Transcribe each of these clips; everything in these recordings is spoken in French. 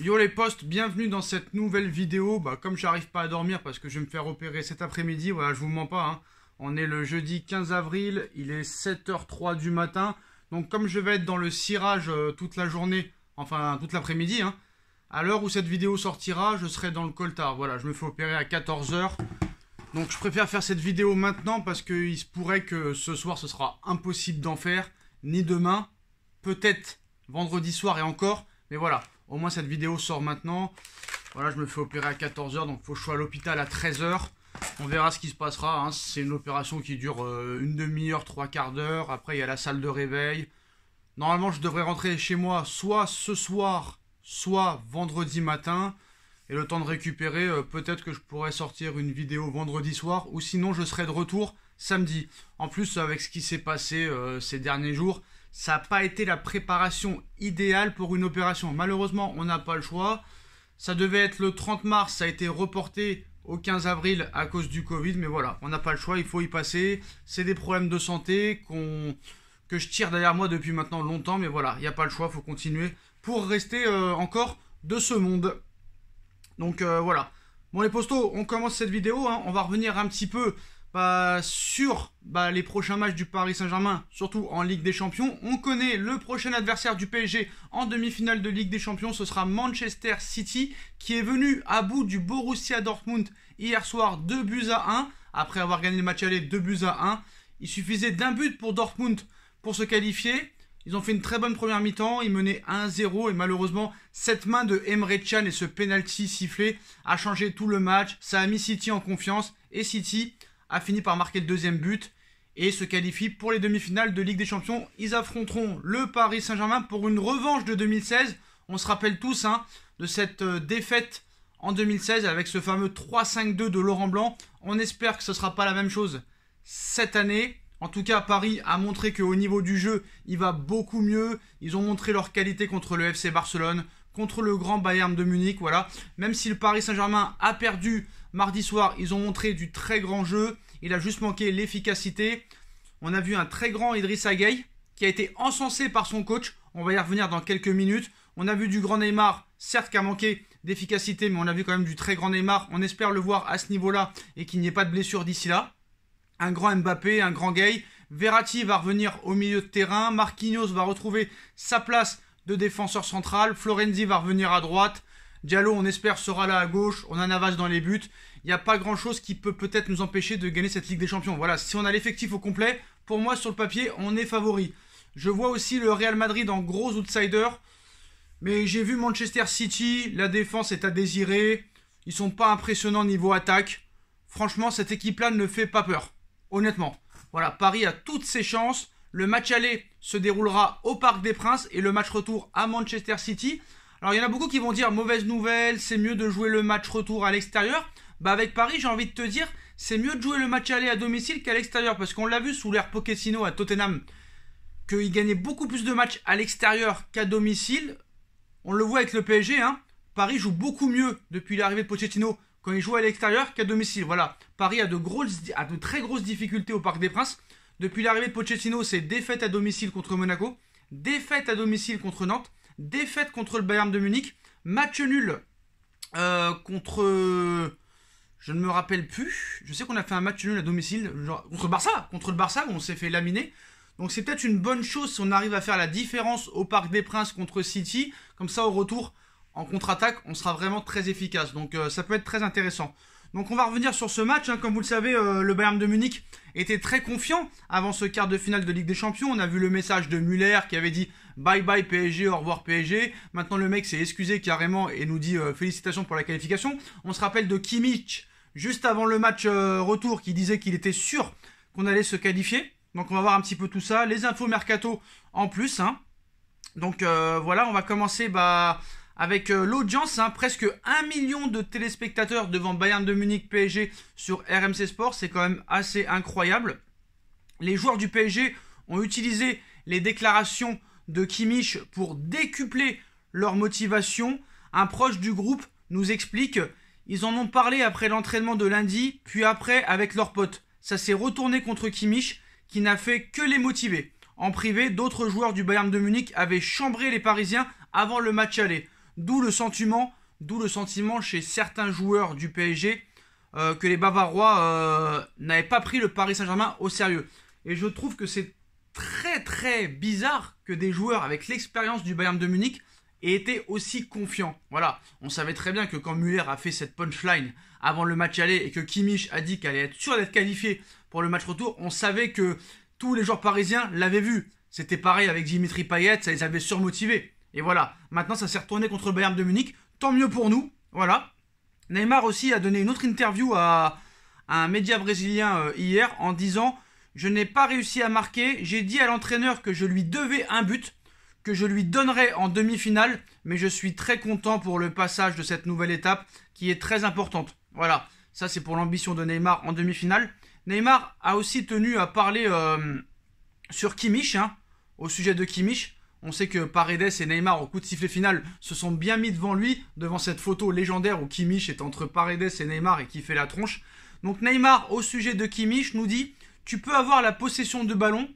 Yo les postes, bienvenue dans cette nouvelle vidéo. Bah, comme j'arrive pas à dormir parce que je vais me faire opérer cet après-midi, voilà, je vous mens pas. Hein. On est le jeudi 15 avril, il est 7h03 du matin. Donc comme je vais être dans le cirage euh, toute la journée, enfin toute l'après-midi, hein, à l'heure où cette vidéo sortira, je serai dans le coltard. Voilà, je me fais opérer à 14h. Donc je préfère faire cette vidéo maintenant parce qu'il se pourrait que ce soir ce sera impossible d'en faire, ni demain, peut-être vendredi soir et encore, mais voilà. Au moins, cette vidéo sort maintenant. Voilà, je me fais opérer à 14h, donc il faut que je sois à l'hôpital à 13h. On verra ce qui se passera. Hein. C'est une opération qui dure euh, une demi-heure, trois quarts d'heure. Après, il y a la salle de réveil. Normalement, je devrais rentrer chez moi soit ce soir, soit vendredi matin. Et le temps de récupérer, euh, peut-être que je pourrais sortir une vidéo vendredi soir. Ou sinon, je serai de retour samedi. En plus, avec ce qui s'est passé euh, ces derniers jours, ça n'a pas été la préparation idéale pour une opération. Malheureusement, on n'a pas le choix. Ça devait être le 30 mars, ça a été reporté au 15 avril à cause du Covid, mais voilà, on n'a pas le choix, il faut y passer. C'est des problèmes de santé qu'on que je tire derrière moi depuis maintenant longtemps, mais voilà, il n'y a pas le choix, il faut continuer pour rester euh, encore de ce monde. Donc euh, voilà. Bon les postos, on commence cette vidéo, hein. on va revenir un petit peu bah, sur bah, les prochains matchs du Paris Saint-Germain, surtout en Ligue des Champions. On connaît le prochain adversaire du PSG en demi-finale de Ligue des Champions, ce sera Manchester City, qui est venu à bout du Borussia Dortmund hier soir 2 buts à 1, après avoir gagné le match aller 2 buts à 1. Il suffisait d'un but pour Dortmund pour se qualifier. Ils ont fait une très bonne première mi-temps, ils menaient 1-0 et malheureusement cette main de Emre Can et ce penalty sifflé a changé tout le match. Ça a mis City en confiance et City a fini par marquer le deuxième but et se qualifie pour les demi-finales de Ligue des Champions. Ils affronteront le Paris Saint-Germain pour une revanche de 2016. On se rappelle tous hein, de cette euh, défaite en 2016 avec ce fameux 3-5-2 de Laurent Blanc. On espère que ce ne sera pas la même chose cette année. En tout cas, Paris a montré qu'au niveau du jeu, il va beaucoup mieux. Ils ont montré leur qualité contre le FC Barcelone, contre le grand Bayern de Munich. Voilà. Même si le Paris Saint-Germain a perdu Mardi soir, ils ont montré du très grand jeu. Il a juste manqué l'efficacité. On a vu un très grand Idriss Gueye qui a été encensé par son coach. On va y revenir dans quelques minutes. On a vu du grand Neymar, certes qui a manqué d'efficacité, mais on a vu quand même du très grand Neymar. On espère le voir à ce niveau-là et qu'il n'y ait pas de blessure d'ici là. Un grand Mbappé, un grand Gay. Verratti va revenir au milieu de terrain. Marquinhos va retrouver sa place de défenseur central. Florenzi va revenir à droite. Diallo, on espère, sera là à gauche. On a Navas dans les buts. Il n'y a pas grand-chose qui peut peut-être nous empêcher de gagner cette Ligue des Champions. Voilà, si on a l'effectif au complet, pour moi, sur le papier, on est favori. Je vois aussi le Real Madrid en gros outsider. Mais j'ai vu Manchester City, la défense est à désirer. Ils sont pas impressionnants niveau attaque. Franchement, cette équipe-là ne fait pas peur. Honnêtement. Voilà, Paris a toutes ses chances. Le match aller se déroulera au Parc des Princes et le match retour à Manchester City. Alors il y en a beaucoup qui vont dire mauvaise nouvelle, c'est mieux de jouer le match retour à l'extérieur. Bah avec Paris, j'ai envie de te dire, c'est mieux de jouer le match aller à domicile qu'à l'extérieur parce qu'on l'a vu sous l'ère Pochettino à Tottenham qu'il gagnait beaucoup plus de matchs à l'extérieur qu'à domicile. On le voit avec le PSG, hein. Paris joue beaucoup mieux depuis l'arrivée de Pochettino quand il joue à l'extérieur qu'à domicile. Voilà, Paris a de, a de très grosses difficultés au Parc des Princes. Depuis l'arrivée de Pochettino, c'est défaite à domicile contre Monaco, défaite à domicile contre Nantes Défaite contre le Bayern de Munich. Match nul euh, contre... Je ne me rappelle plus. Je sais qu'on a fait un match nul à domicile. contre Barça. Contre le Barça, où on s'est fait laminer. Donc c'est peut-être une bonne chose si on arrive à faire la différence au Parc des Princes contre City. Comme ça, au retour, en contre-attaque, on sera vraiment très efficace. Donc euh, ça peut être très intéressant. Donc on va revenir sur ce match. Hein. Comme vous le savez, euh, le Bayern de Munich était très confiant avant ce quart de finale de Ligue des Champions. On a vu le message de Müller qui avait dit bye bye PSG, au revoir PSG. Maintenant le mec s'est excusé carrément et nous dit euh, félicitations pour la qualification. On se rappelle de Kimmich juste avant le match euh, retour qui disait qu'il était sûr qu'on allait se qualifier. Donc on va voir un petit peu tout ça, les infos mercato en plus. Hein. Donc voilà, on va commencer bah, avec euh, l'audience, hein, presque 1 million de téléspectateurs devant Bayern de Munich PSG sur RMC Sport, c'est quand même assez incroyable. Les joueurs du PSG ont utilisé les déclarations de Kimmich pour décupler leur motivation. Un proche du groupe nous explique, ils en ont parlé après l'entraînement de lundi, puis après avec leurs potes. Ça s'est retourné contre Kimmich, qui n'a fait que les motiver. En privé, d'autres joueurs du Bayern de Munich avaient chambré les Parisiens avant le match aller. D'où le sentiment, d'où le sentiment chez certains joueurs du PSG euh, que les Bavarois euh, n'avaient pas pris le Paris Saint-Germain au sérieux. Et je trouve que c'est très très bizarre que des joueurs avec l'expérience du Bayern de Munich aient été aussi confiants. Voilà, on savait très bien que quand Muller a fait cette punchline avant le match aller et que Kimmich a dit qu'elle allait être sûre d'être qualifiée pour le match retour, on savait que tous les joueurs parisiens l'avaient vu. C'était pareil avec Dimitri Payet, ça les avait surmotivés. Et voilà, maintenant ça s'est retourné contre le Bayern de Munich, tant mieux pour nous, voilà. Neymar aussi a donné une autre interview à, un média brésilien euh, hier en disant Je n'ai pas réussi à marquer, j'ai dit à l'entraîneur que je lui devais un but, que je lui donnerais en demi-finale, mais je suis très content pour le passage de cette nouvelle étape qui est très importante. Voilà, ça c'est pour l'ambition de Neymar en demi-finale. Neymar a aussi tenu à parler euh, sur Kimmich, hein, au sujet de Kimmich. On sait que Paredes et Neymar, au coup de sifflet final, se sont bien mis devant lui, devant cette photo légendaire où Kimmich est entre Paredes et Neymar et qui fait la tronche. Donc Neymar, au sujet de Kimmich, nous dit Tu peux avoir la possession de ballon,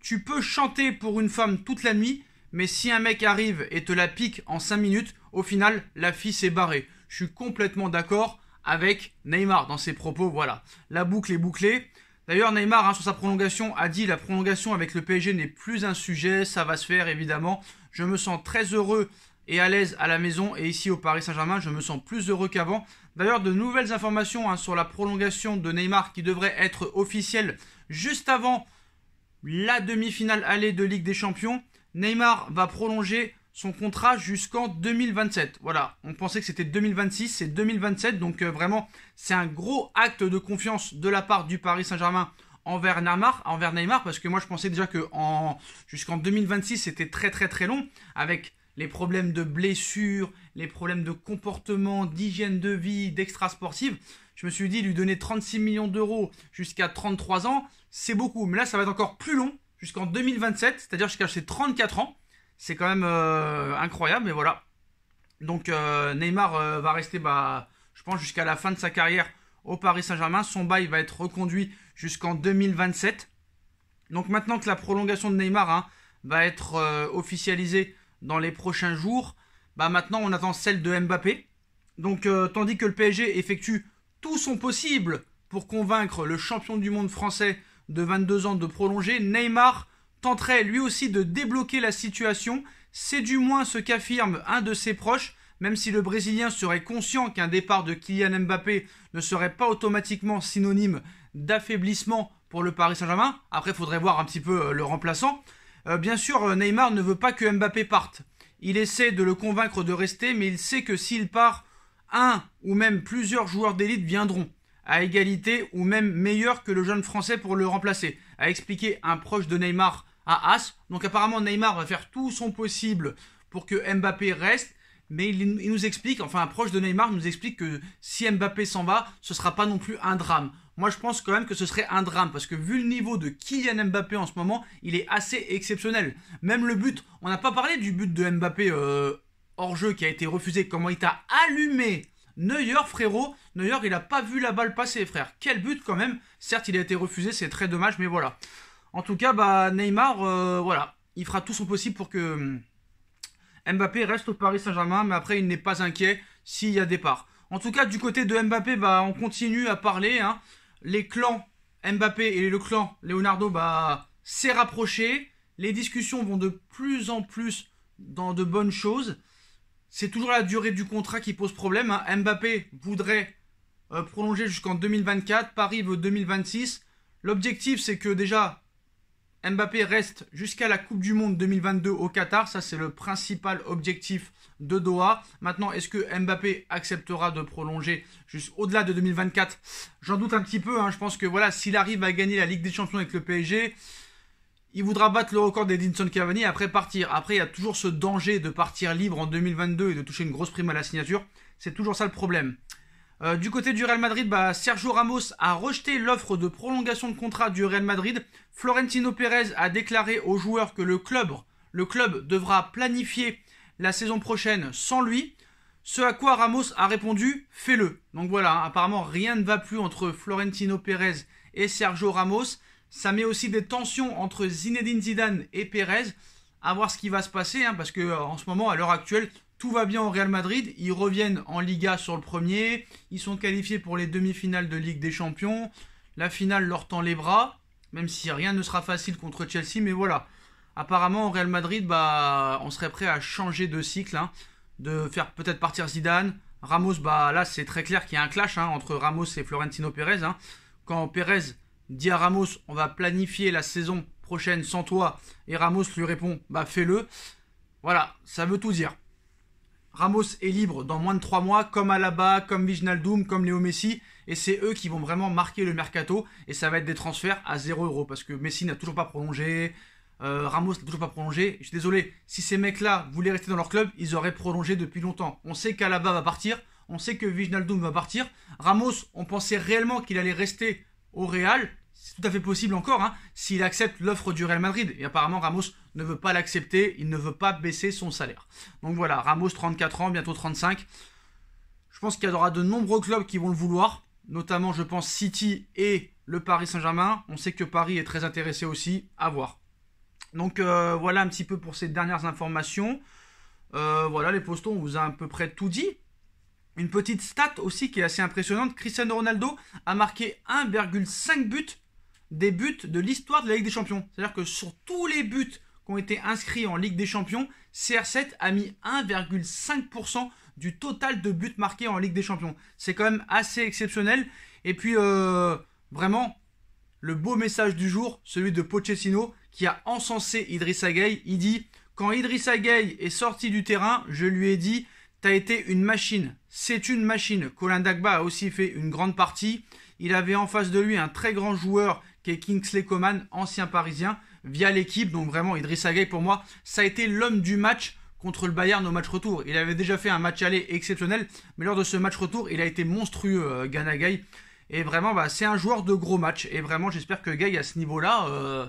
tu peux chanter pour une femme toute la nuit, mais si un mec arrive et te la pique en 5 minutes, au final, la fille s'est barrée. Je suis complètement d'accord avec Neymar dans ses propos. Voilà, la boucle est bouclée. D'ailleurs, Neymar, hein, sur sa prolongation, a dit la prolongation avec le PSG n'est plus un sujet, ça va se faire évidemment. Je me sens très heureux et à l'aise à la maison et ici au Paris Saint-Germain, je me sens plus heureux qu'avant. D'ailleurs, de nouvelles informations hein, sur la prolongation de Neymar qui devrait être officielle juste avant la demi-finale allée de Ligue des Champions. Neymar va prolonger son contrat jusqu'en 2027. Voilà, on pensait que c'était 2026, c'est 2027, donc euh, vraiment c'est un gros acte de confiance de la part du Paris Saint-Germain envers Neymar, envers Neymar, parce que moi je pensais déjà que en, jusqu'en 2026 c'était très très très long, avec les problèmes de blessures, les problèmes de comportement, d'hygiène de vie, d'extra sportive. Je me suis dit lui donner 36 millions d'euros jusqu'à 33 ans, c'est beaucoup, mais là ça va être encore plus long jusqu'en 2027, c'est-à-dire jusqu'à ses 34 ans. C'est quand même euh, incroyable, mais voilà. Donc euh, Neymar euh, va rester, bah, je pense, jusqu'à la fin de sa carrière au Paris Saint-Germain. Son bail va être reconduit jusqu'en 2027. Donc maintenant que la prolongation de Neymar hein, va être officialisée dans les prochains jours, bah maintenant on attend celle de Mbappé. Donc tandis que le PSG effectue tout son possible pour convaincre le champion du monde français de 22 ans de prolonger, Neymar tenterait lui aussi de débloquer la situation, c'est du moins ce qu'affirme un de ses proches, même si le Brésilien serait conscient qu'un départ de Kylian Mbappé ne serait pas automatiquement synonyme d'affaiblissement pour le Paris Saint-Germain. Après, il faudrait voir un petit peu euh, le remplaçant. Euh, bien sûr, euh, Neymar ne veut pas que Mbappé parte. Il essaie de le convaincre de rester, mais il sait que s'il part, un ou même plusieurs joueurs d'élite viendront, à égalité ou même meilleurs que le jeune Français pour le remplacer, a expliqué un proche de Neymar à As. Donc apparemment Neymar va faire tout son possible pour que Mbappé reste. Mais il, nous explique, enfin un proche de Neymar nous explique que si Mbappé s'en va, ce sera pas non plus un drame. Moi je pense quand même que ce serait un drame parce que vu le niveau de Kylian Mbappé en ce moment, il est assez exceptionnel. Même le but, on n'a pas parlé du but de Mbappé euh, hors jeu qui a été refusé, comment il t'a allumé Neuer, frérot, Neuer, il n'a pas vu la balle passer, frère. Quel but quand même. Certes, il a été refusé, c'est très dommage, mais voilà. En tout cas, bah, Neymar, euh, voilà, il fera tout son possible pour que Mbappé reste au Paris Saint-Germain, mais après, il n'est pas inquiet s'il y a départ. En tout cas, du côté de Mbappé, bah, on continue à parler. Hein. Les clans Mbappé et le clan Leonardo s'est bah, rapproché. Les discussions vont de plus en plus dans de bonnes choses. C'est toujours la durée du contrat qui pose problème. Hein. Mbappé voudrait euh, prolonger jusqu'en 2024. Paris veut 2026. L'objectif, c'est que déjà Mbappé reste jusqu'à la Coupe du Monde 2022 au Qatar. Ça, c'est le principal objectif de Doha. Maintenant, est-ce que Mbappé acceptera de prolonger juste au-delà de 2024 J'en doute un petit peu. Hein. Je pense que voilà, s'il arrive à gagner la Ligue des Champions avec le PSG, il voudra battre le record d'Edinson Cavani après partir. Après, il y a toujours ce danger de partir libre en 2022 et de toucher une grosse prime à la signature. C'est toujours ça le problème. Euh, du côté du Real Madrid, bah, Sergio Ramos a rejeté l'offre de prolongation de contrat du Real Madrid. Florentino Pérez a déclaré aux joueurs que le club, le club devra planifier la saison prochaine sans lui. Ce à quoi Ramos a répondu fais-le. Donc voilà, hein, apparemment rien ne va plus entre Florentino Pérez et Sergio Ramos. Ça met aussi des tensions entre Zinedine Zidane et Pérez. À voir ce qui va se passer, hein, parce que euh, en ce moment, à l'heure actuelle, tout va bien au Real Madrid. Ils reviennent en Liga sur le premier. Ils sont qualifiés pour les demi-finales de Ligue des Champions. La finale leur tend les bras, même si rien ne sera facile contre Chelsea. Mais voilà, apparemment au Real Madrid, bah, on serait prêt à changer de cycle, hein. de faire peut-être partir Zidane. Ramos, bah là c'est très clair qu'il y a un clash hein, entre Ramos et Florentino Pérez. Hein. Quand Pérez dit à Ramos, on va planifier la saison prochaine sans toi, et Ramos lui répond, bah fais-le. Voilà, ça veut tout dire. Ramos est libre dans moins de 3 mois, comme Alaba, comme Vijnaldoum, comme Léo Messi. Et c'est eux qui vont vraiment marquer le mercato. Et ça va être des transferts à 0 euros. Parce que Messi n'a toujours pas prolongé. Euh, Ramos n'a toujours pas prolongé. Je suis désolé, si ces mecs-là voulaient rester dans leur club, ils auraient prolongé depuis longtemps. On sait qu'Alaba va partir. On sait que Viginaldoom va partir. Ramos, on pensait réellement qu'il allait rester au Real c'est tout à fait possible encore hein, s'il accepte l'offre du Real Madrid. Et apparemment, Ramos ne veut pas l'accepter, il ne veut pas baisser son salaire. Donc voilà, Ramos, 34 ans, bientôt 35. Je pense qu'il y aura de nombreux clubs qui vont le vouloir, notamment, je pense, City et le Paris Saint-Germain. On sait que Paris est très intéressé aussi, à voir. Donc euh, voilà un petit peu pour ces dernières informations. Euh, voilà, les postons, on vous a à peu près tout dit. Une petite stat aussi qui est assez impressionnante, Cristiano Ronaldo a marqué 1,5 buts des buts de l'histoire de la Ligue des Champions. C'est-à-dire que sur tous les buts qui ont été inscrits en Ligue des Champions, CR7 a mis 1,5% du total de buts marqués en Ligue des Champions. C'est quand même assez exceptionnel. Et puis, euh, vraiment, le beau message du jour, celui de Pochettino, qui a encensé Idriss Gueye. Il dit Quand Idriss Gueye est sorti du terrain, je lui ai dit T'as été une machine. C'est une machine. Colin Dagba a aussi fait une grande partie. Il avait en face de lui un très grand joueur qui est Kingsley Coman, ancien parisien, via l'équipe. Donc vraiment, Idriss Gueye, pour moi, ça a été l'homme du match contre le Bayern au match retour. Il avait déjà fait un match aller exceptionnel, mais lors de ce match retour, il a été monstrueux, euh, Ganagay. Et vraiment, bah, c'est un joueur de gros match. Et vraiment, j'espère que Gueye, à ce niveau-là, euh,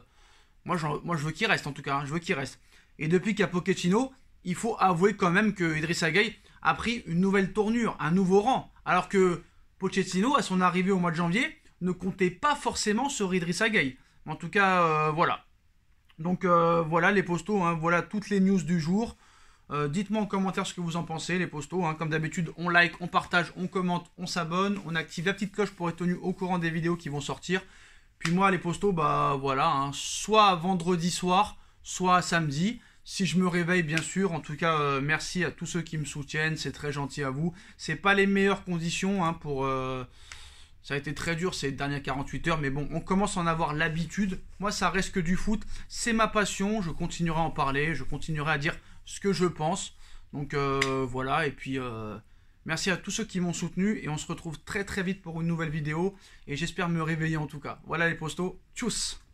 moi, moi, je veux qu'il reste en tout cas. Hein, je veux qu'il reste. Et depuis qu'il y a Pochettino, il faut avouer quand même que Idrissa Gueye a pris une nouvelle tournure, un nouveau rang. Alors que Pochettino, à son arrivée au mois de janvier, ne comptez pas forcément sur Idrissa Gueye. En tout cas, euh, voilà. Donc euh, voilà les postos, hein. voilà toutes les news du jour. Euh, dites-moi en commentaire ce que vous en pensez, les postos. Hein. Comme d'habitude, on like, on partage, on commente, on s'abonne, on active la petite cloche pour être tenu au courant des vidéos qui vont sortir. Puis moi, les postos, bah voilà, hein. soit vendredi soir, soit samedi. Si je me réveille, bien sûr. En tout cas, merci à tous ceux qui me soutiennent. C'est très gentil à vous. C'est pas les meilleures conditions pour. Ça a été très dur ces dernières 48 heures, mais bon, on commence à en avoir l'habitude. Moi, ça reste que du foot. C'est ma passion. Je continuerai à en parler. Je continuerai à dire ce que je pense. Donc euh, voilà. Et puis, euh, merci à tous ceux qui m'ont soutenu. Et on se retrouve très très vite pour une nouvelle vidéo. Et j'espère me réveiller en tout cas. Voilà les postos. Tchuss